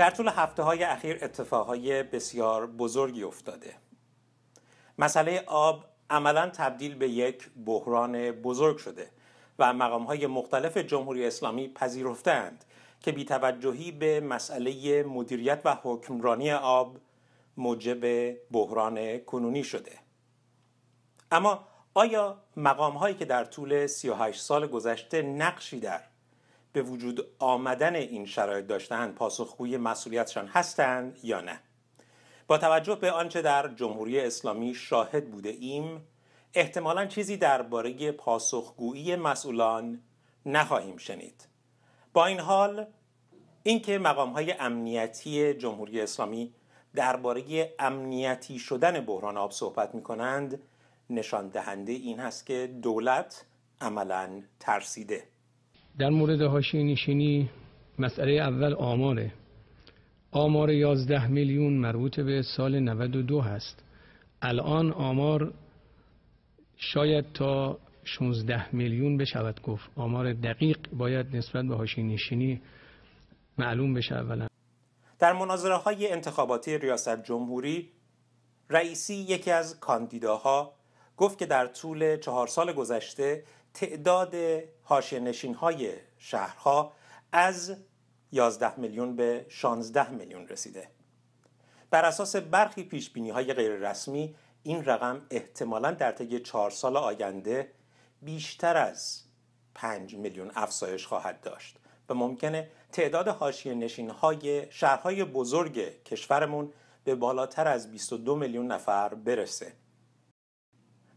در طول هفته های اخیر اتفاقهای بسیار بزرگی افتاده مسئله آب عملا تبدیل به یک بحران بزرگ شده و مقام های مختلف جمهوری اسلامی پذیرفتند که توجهی به مسئله مدیریت و حکمرانی آب موجب بحران کنونی شده اما آیا مقام هایی که در طول 38 سال گذشته نقشی در به وجود آمدن این شرایط داشتن پاسخگوی مسئولیتشان هستند یا نه با توجه به آنچه در جمهوری اسلامی شاهد بوده ایم احتمالا چیزی درباره پاسخگویی مسئولان نخواهیم شنید با این حال اینکه مقام های امنیتی جمهوری اسلامی درباره امنیتی شدن بحران آب صحبت می کنند نشان دهنده این هست که دولت عملا ترسیده در مورد هاشی نشینی مسئله اول آماره آمار 11 میلیون مربوط به سال 92 هست الان آمار شاید تا 16 میلیون بشود گفت آمار دقیق باید نسبت به هاشی نشینی معلوم بشه اولا در مناظره های انتخاباتی ریاست جمهوری رئیسی یکی از کاندیداها گفت که در طول چهار سال گذشته تعداد نشین های شهرها از 11 میلیون به 16 میلیون رسیده بر اساس برخی پیش بینی های غیر رسمی این رقم احتمالا در طی چهار سال آینده بیشتر از 5 میلیون افزایش خواهد داشت و ممکنه تعداد حاشیه نشین های شهرهای بزرگ کشورمون به بالاتر از 22 میلیون نفر برسه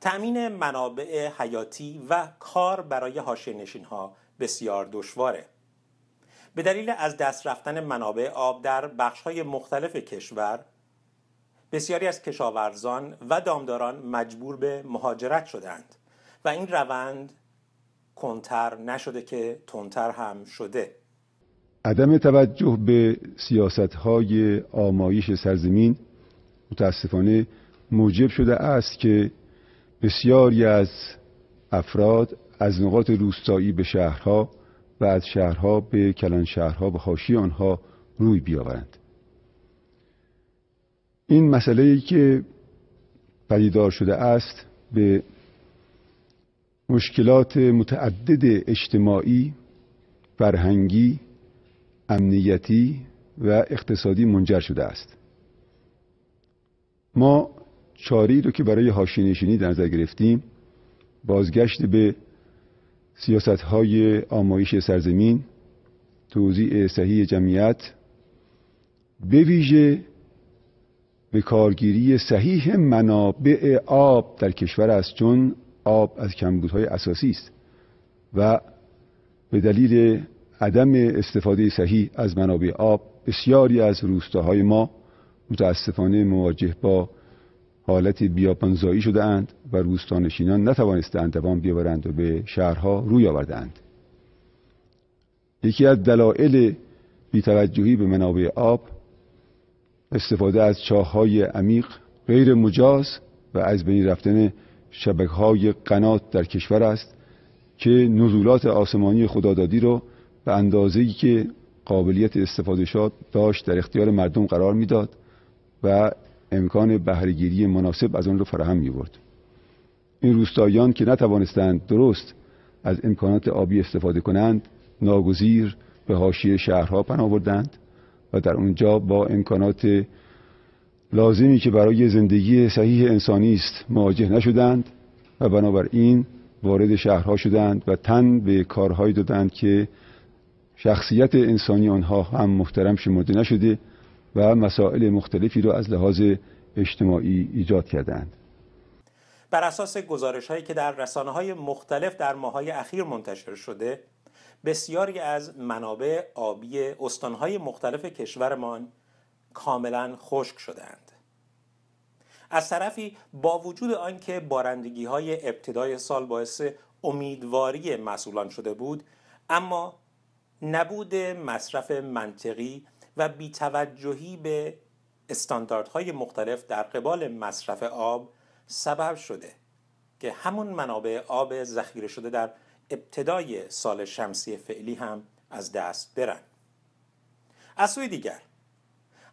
تأمین منابع حیاتی و کار برای نشین ها بسیار دشواره. به دلیل از دست رفتن منابع آب در بخش های مختلف کشور بسیاری از کشاورزان و دامداران مجبور به مهاجرت شدند و این روند کنتر نشده که تندتر هم شده عدم توجه به سیاست های آمایش سرزمین متاسفانه موجب شده است که بسیاری از افراد از نقاط روستایی به شهرها و از شهرها به کلان شهرها به خاشی آنها روی بیاورند این مسئله ای که پدیدار شده است به مشکلات متعدد اجتماعی فرهنگی امنیتی و اقتصادی منجر شده است ما چاری رو که برای هاشی در نظر گرفتیم بازگشت به سیاست های آمایش سرزمین توزیع صحیح جمعیت به ویژه به کارگیری صحیح منابع آب در کشور است چون آب از کمبودهای اساسی است و به دلیل عدم استفاده صحیح از منابع آب بسیاری از روستاهای ما متاسفانه مواجه با حالتی بیابانزایی شده اند و روستانشینان نتوانستند دوام بیاورند و به شهرها روی آوردند یکی از دلایل بیتوجهی به منابع آب استفاده از چاههای عمیق غیر مجاز و از بین رفتن شبکه های قنات در کشور است که نزولات آسمانی خدادادی را به اندازه‌ای که قابلیت استفاده شد داشت در اختیار مردم قرار میداد و امکان بهرهگیری مناسب از آن را فراهم میورد این روستاییان که نتوانستند درست از امکانات آبی استفاده کنند ناگزیر به حاشیه شهرها پناه بردند و در اونجا با امکانات لازمی که برای زندگی صحیح انسانی است مواجه نشدند و بنابراین وارد شهرها شدند و تن به کارهایی دادند که شخصیت انسانی آنها هم محترم شمرده نشده و مسائل مختلفی را از لحاظ اجتماعی ایجاد کردند بر اساس گزارش هایی که در رسانه های مختلف در های اخیر منتشر شده بسیاری از منابع آبی استانهای مختلف کشورمان کاملا خشک شدند از طرفی با وجود آنکه بارندگی های ابتدای سال باعث امیدواری مسئولان شده بود اما نبود مصرف منطقی و بیتوجهی به استانداردهای مختلف در قبال مصرف آب سبب شده که همون منابع آب ذخیره شده در ابتدای سال شمسی فعلی هم از دست برن از سوی دیگر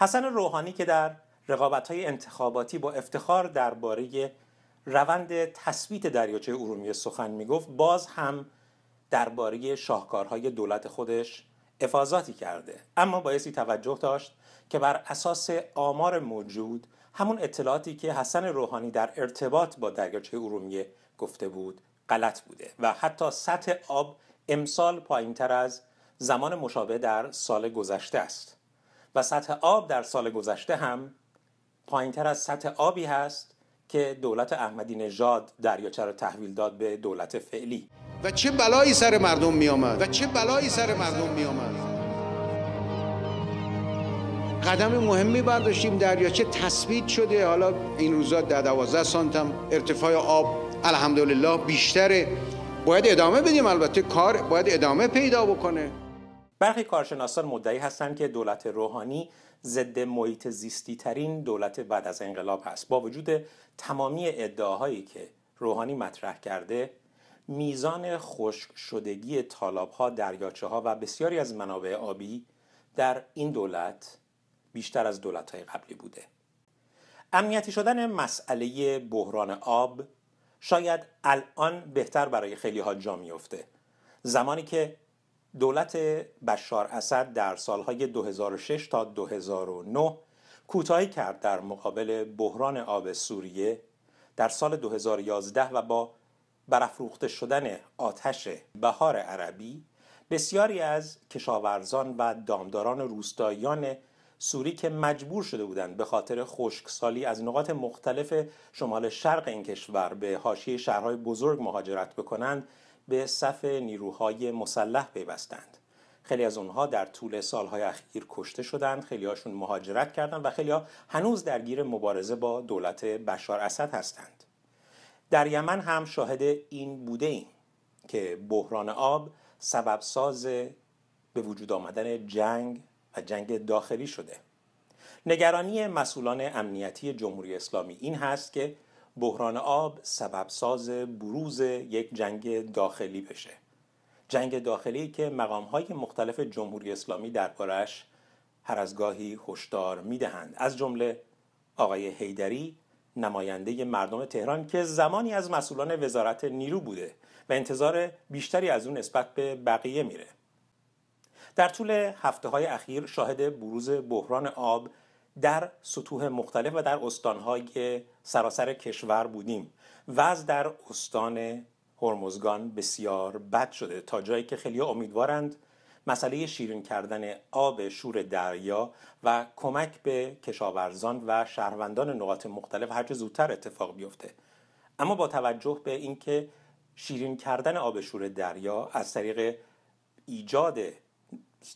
حسن روحانی که در رقابت های انتخاباتی با افتخار درباره روند تثبیت دریاچه ارومیه سخن میگفت باز هم درباره شاهکارهای دولت خودش افاظاتی کرده اما بایستی توجه داشت که بر اساس آمار موجود همون اطلاعاتی که حسن روحانی در ارتباط با دریاچه ارومیه گفته بود غلط بوده و حتی سطح آب امسال پایین تر از زمان مشابه در سال گذشته است و سطح آب در سال گذشته هم پایین تر از سطح آبی هست که دولت احمدی نژاد دریاچه را تحویل داد به دولت فعلی و چه بلایی سر مردم می آمد و چه بلایی سر مردم می آمد قدم مهمی برداشتیم دریاچه تثبیت شده حالا این روزا در دوازده سانتم ارتفاع آب الحمدلله بیشتره باید ادامه بدیم البته کار باید ادامه پیدا بکنه برخی کارشناسان مدعی هستند که دولت روحانی ضد محیط زیستی ترین دولت بعد از انقلاب هست با وجود تمامی ادعاهایی که روحانی مطرح کرده میزان خشک شدگی ها، دریاچه ها و بسیاری از منابع آبی در این دولت بیشتر از دولت های قبلی بوده. امنیتی شدن مسئله بحران آب شاید الان بهتر برای خیلی ها جا میفته. زمانی که دولت بشار اسد در سالهای 2006 تا 2009 کوتاهی کرد در مقابل بحران آب سوریه در سال 2011 و با برافروخته شدن آتش بهار عربی بسیاری از کشاورزان و دامداران روستاییان سوری که مجبور شده بودند به خاطر خشکسالی از نقاط مختلف شمال شرق این کشور به حاشیه شهرهای بزرگ مهاجرت بکنند به صف نیروهای مسلح پیوستند خیلی از اونها در طول سالهای اخیر کشته شدند خیلی هاشون مهاجرت کردند و خیلی ها هنوز درگیر مبارزه با دولت بشار اسد هستند در یمن هم شاهد این بوده ایم که بحران آب سبب ساز به وجود آمدن جنگ و جنگ داخلی شده نگرانی مسئولان امنیتی جمهوری اسلامی این هست که بحران آب سبب ساز بروز یک جنگ داخلی بشه جنگ داخلی که مقام های مختلف جمهوری اسلامی دربارش هر از گاهی هشدار میدهند از جمله آقای هیدری نماینده مردم تهران که زمانی از مسئولان وزارت نیرو بوده و انتظار بیشتری از اون نسبت به بقیه میره در طول هفته های اخیر شاهد بروز بحران آب در سطوح مختلف و در استانهای سراسر کشور بودیم وضع در استان هرمزگان بسیار بد شده تا جایی که خیلی امیدوارند مسئله شیرین کردن آب شور دریا و کمک به کشاورزان و شهروندان نقاط مختلف هرچه زودتر اتفاق بیفته اما با توجه به اینکه شیرین کردن آب شور دریا از طریق ایجاد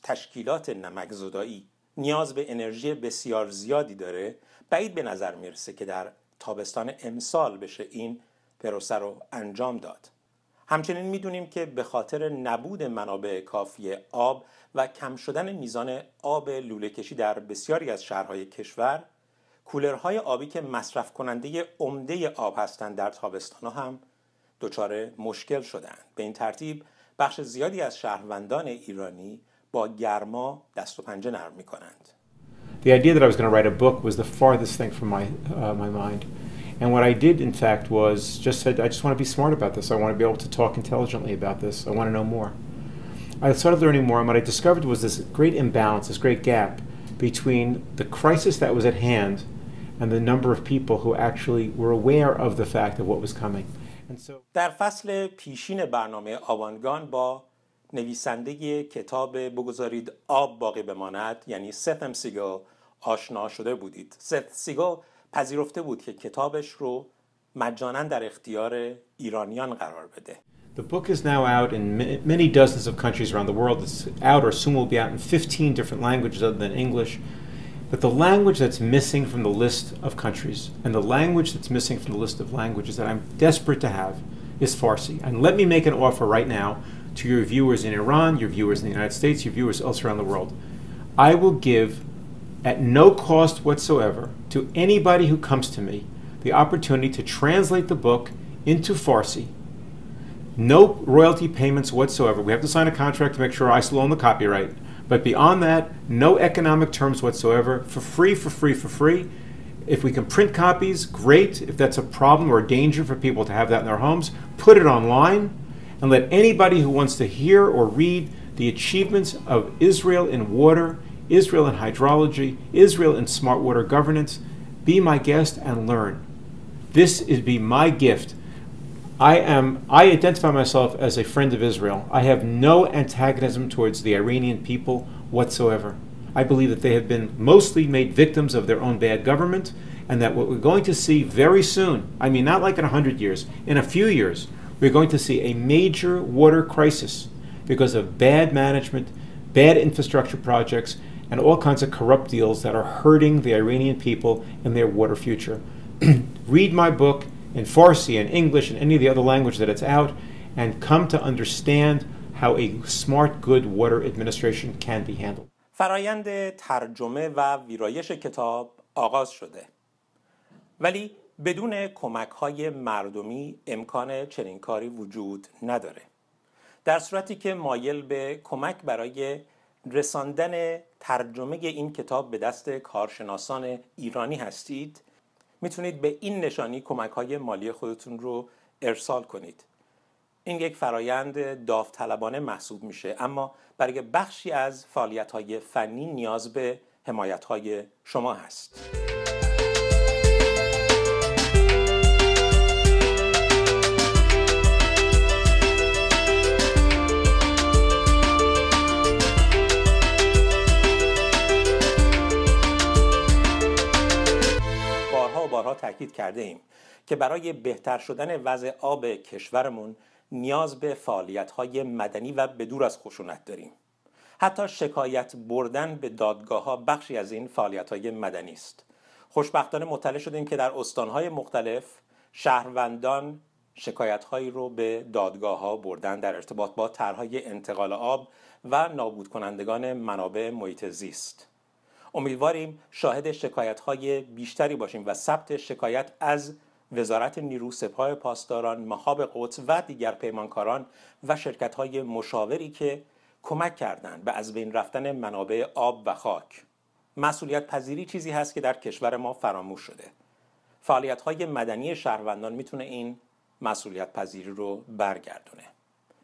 تشکیلات نمکزدایی نیاز به انرژی بسیار زیادی داره بعید به نظر میرسه که در تابستان امسال بشه این پروسه رو انجام داد همچنین میدونیم که به خاطر نبود منابع کافی آب و کم شدن میزان آب لوله کشی در بسیاری از شهرهای کشور کولرهای آبی که مصرف کننده عمده آب هستند در تابستان هم دچار مشکل شدند به این ترتیب بخش زیادی از شهروندان ایرانی با گرما دست و پنجه نرم می The idea that I was going to write a book was the farthest thing from my, uh, my mind. And what I did, in fact, was just said, I just want to be smart about this. I want to be able to talk intelligently about this. I want to know more. I started learning more, and what I discovered was this great imbalance, this great gap between the crisis that was at hand and the number of people who actually were aware of the fact of what was coming. And so در فصل پیشین برنامه آوانگان با نویسنده کتاب بگذارید آب باقی بماند یعنی ستم سیگل آشنا شده بودید. ست سیگل پذیرفته بود که کتابش رو مجانا در اختیار ایرانیان قرار بده The book is now out in many dozens of countries around the world. It's out or soon will be out in 15 different languages other than English. But the language that's missing from the list of countries and the language that's missing from the list of languages that I'm desperate to have is Farsi. And let me make an offer right now to your viewers in Iran, your viewers in the United States, your viewers elsewhere in the world. I will give at no cost whatsoever to anybody who comes to me the opportunity to translate the book into Farsi. No royalty payments whatsoever. We have to sign a contract to make sure I still own the copyright. But beyond that, no economic terms whatsoever. For free, for free, for free. If we can print copies, great. If that's a problem or a danger for people to have that in their homes, put it online and let anybody who wants to hear or read the achievements of Israel in water Israel in hydrology, Israel in smart water governance. Be my guest and learn. This is be my gift. I am I identify myself as a friend of Israel. I have no antagonism towards the Iranian people whatsoever. I believe that they have been mostly made victims of their own bad government and that what we're going to see very soon, I mean not like in 100 years, in a few years, we're going to see a major water crisis because of bad management, bad infrastructure projects, and all kinds of corrupt deals that are hurting the Iranian people and their water future. Read my book in Farsi and English and any of the other language that it's out and come to understand how a smart good water administration can be handled. فرایند ترجمه و ویرایش کتاب آغاز شده. ولی بدون کمک های مردمی امکان چنین کاری وجود نداره. در صورتی که مایل به کمک برای رساندن ترجمه این کتاب به دست کارشناسان ایرانی هستید میتونید به این نشانی کمک های مالی خودتون رو ارسال کنید این یک فرایند داوطلبانه محسوب میشه اما برای بخشی از فعالیت های فنی نیاز به حمایت های شما هست کردیم کرده ایم که برای بهتر شدن وضع آب کشورمون نیاز به فعالیت‌های مدنی و بدور از خشونت داریم. حتی شکایت بردن به دادگاه ها بخشی از این فعالیت های مدنی است. خوشبختانه مطلع شدیم که در استانهای مختلف شهروندان شکایت رو به دادگاه ها بردن در ارتباط با طرحهای انتقال آب و نابود کنندگان منابع محیط زیست. امیدواریم شاهد شکایت های بیشتری باشیم و ثبت شکایت از وزارت نیرو سپاه پاسداران مهاب قدس و دیگر پیمانکاران و شرکت های مشاوری که کمک کردند به از بین رفتن منابع آب و خاک مسئولیت پذیری چیزی هست که در کشور ما فراموش شده فعالیت های مدنی شهروندان میتونه این مسئولیت پذیری رو برگردونه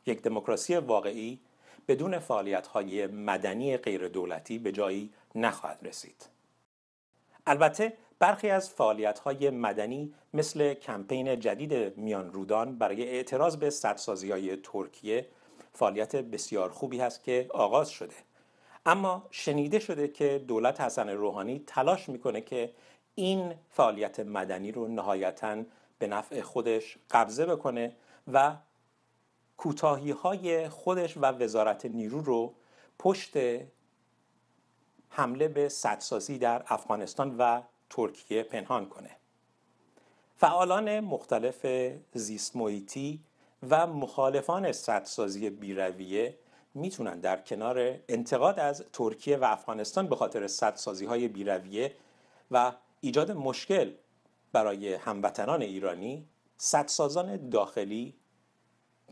یک دموکراسی واقعی بدون فعالیت‌های مدنی دولتی به جایی نخواهد رسید. البته برخی از های مدنی مثل کمپین جدید میان رودان برای اعتراض به سرسازی های ترکیه فعالیت بسیار خوبی هست که آغاز شده اما شنیده شده که دولت حسن روحانی تلاش میکنه که این فعالیت مدنی رو نهایتا به نفع خودش قبضه بکنه و کوتاهی های خودش و وزارت نیرو رو پشت حمله به سدسازی در افغانستان و ترکیه پنهان کنه فعالان مختلف زیست محیطی و مخالفان سدسازی بیرویه میتونن در کنار انتقاد از ترکیه و افغانستان به خاطر سدسازی های بیرویه و ایجاد مشکل برای هموطنان ایرانی سدسازان داخلی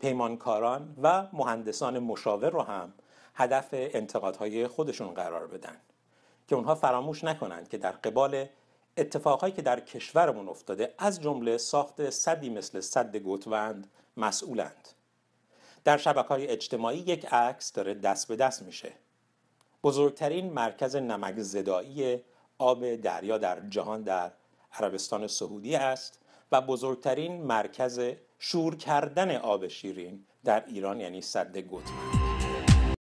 پیمانکاران و مهندسان مشاور رو هم هدف انتقادهای خودشون قرار بدن که اونها فراموش نکنند که در قبال اتفاقهایی که در کشورمون افتاده از جمله ساخت صدی مثل صد گوتوند مسئولند در شبکه های اجتماعی یک عکس داره دست به دست میشه بزرگترین مرکز نمک زدایی آب دریا در جهان در عربستان سعودی است و بزرگترین مرکز شور کردن آب شیرین در ایران یعنی صد گتمن